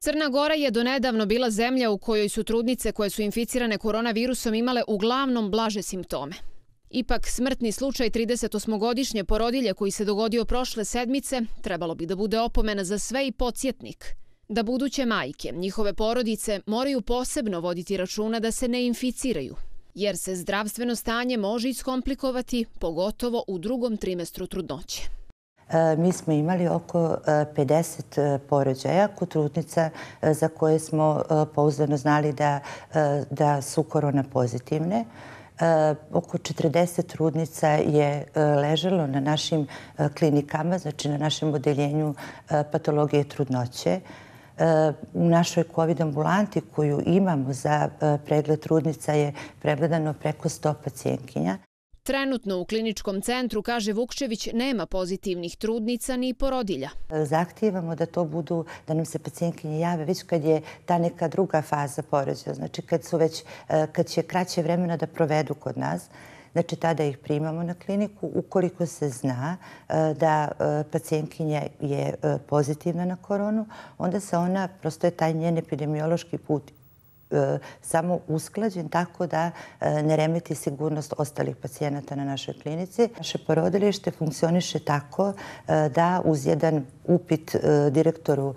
Crna Gora je donedavno bila zemlja u kojoj su trudnice koje su inficirane koronavirusom imale uglavnom blaže simptome. Ipak, smrtni slučaj 38-godišnje porodilje koji se dogodio prošle sedmice trebalo bi da bude opomena za sve i podsjetnik. Da buduće majke, njihove porodice, moraju posebno voditi računa da se ne inficiraju, jer se zdravstveno stanje može iskomplikovati, pogotovo u drugom trimestru trudnoće. E, mi smo imali oko 50 e, e, porođaja kod trudnica za koje smo pouzdano znali da su korona pozitivne. Oko 40 trudnica je leželo na našim klinikama, znači na našem odeljenju patologije trudnoće. U našoj COVID ambulanti koju imamo za pregled trudnica je pregledano preko 100 pacijenkinja. Trenutno u kliničkom centru, kaže Vukčević, nema pozitivnih trudnica ni porodilja. Zahtijevamo da to budu, da nam se pacijentkinje jave već kad je ta neka druga faza porođa, znači kad su već, e, kad će kraće vremena da provedu kod nas. Znači, tada ih primamo na kliniku. Ukoliko se zna e, da e, pacijentkinja je pozitivna na koronu, onda se ona, prosto je taj njen epidemiološki put E, samo usklađen tako da e, ne remeti sigurnost ostalih pacijenata na našoj klinici. Naše porodilište funkcioniše tako e, da uz jedan upit direktoru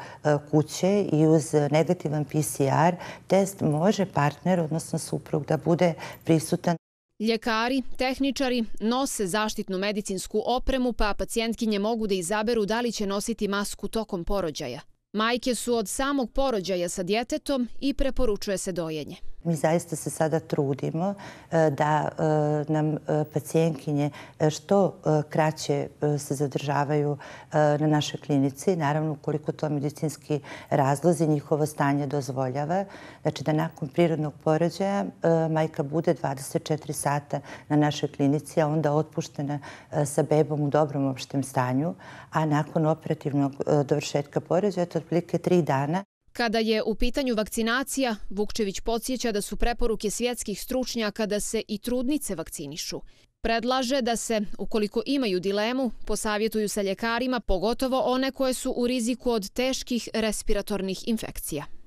kuće i uz negativan PCR test može partner, odnosno suprug, da bude prisutan. Ljekari, tehničari nose zaštitnu medicinsku opremu, pa pacijentkinje mogu da izaberu da li će nositi masku tokom porođaja. Majke su od samog porođaja sa djetetom i preporučuje se dojenje. Mi zaista se sada trudimo e, da e, nam e, pacijenkinje što kraće se zadržavaju na našoj klinici. Naravno, ukoliko to medicinski razlozi njihovo stanje dozvoljava, znači da nakon prirodnog porođaja majka bude 24 sata na našoj klinici, a onda otpuštena sa bebom u dobrom opštem stanju, a nakon operativnog dovršetka porođaja je to otprilike tri dana. Kada je u pitanju vakcinacija, Vukčević podsjeća da su preporuke svjetskih stručnjaka da se i trudnice vakcinišu. Predlaže da se, ukoliko imaju dilemu, posavjetuju sa ljekarima, pogotovo one koje su u riziku od teških respiratornih infekcija.